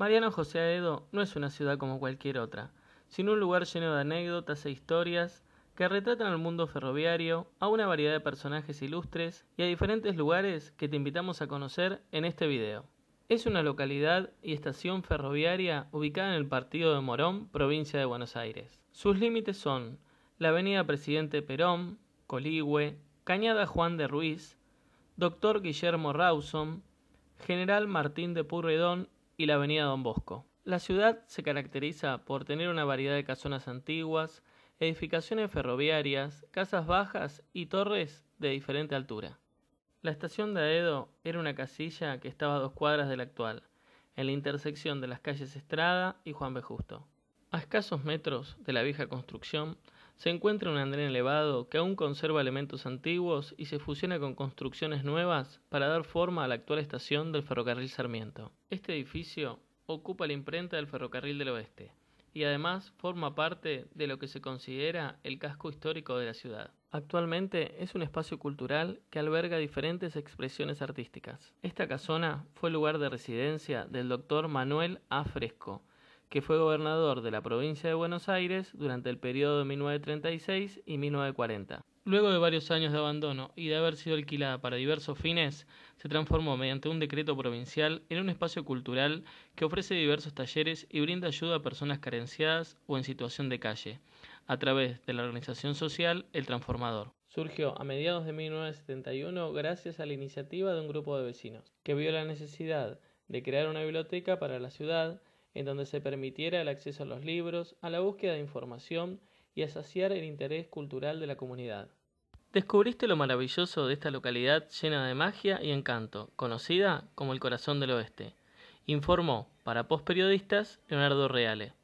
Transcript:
Mariano José Aedo no es una ciudad como cualquier otra, sino un lugar lleno de anécdotas e historias que retratan al mundo ferroviario, a una variedad de personajes ilustres y a diferentes lugares que te invitamos a conocer en este video. Es una localidad y estación ferroviaria ubicada en el partido de Morón, provincia de Buenos Aires. Sus límites son la avenida Presidente Perón, Coligüe, Cañada Juan de Ruiz, Doctor Guillermo Rawson, General Martín de Purredón y la avenida Don Bosco. La ciudad se caracteriza por tener una variedad de casonas antiguas, edificaciones ferroviarias, casas bajas y torres de diferente altura. La estación de Aedo era una casilla que estaba a dos cuadras de la actual, en la intersección de las calles Estrada y Juan B. Justo. A escasos metros de la vieja construcción se encuentra un andén elevado que aún conserva elementos antiguos y se fusiona con construcciones nuevas para dar forma a la actual estación del ferrocarril Sarmiento. Este edificio ocupa la imprenta del ferrocarril del oeste y además forma parte de lo que se considera el casco histórico de la ciudad. Actualmente es un espacio cultural que alberga diferentes expresiones artísticas. Esta casona fue lugar de residencia del doctor Manuel A. Fresco, que fue gobernador de la provincia de Buenos Aires durante el periodo de 1936 y 1940. Luego de varios años de abandono y de haber sido alquilada para diversos fines, se transformó mediante un decreto provincial en un espacio cultural que ofrece diversos talleres y brinda ayuda a personas carenciadas o en situación de calle, a través de la organización social El Transformador. Surgió a mediados de 1971 gracias a la iniciativa de un grupo de vecinos, que vio la necesidad de crear una biblioteca para la ciudad en donde se permitiera el acceso a los libros, a la búsqueda de información y a saciar el interés cultural de la comunidad. Descubriste lo maravilloso de esta localidad llena de magia y encanto, conocida como el corazón del oeste. Informó para Post Periodistas Leonardo Reale.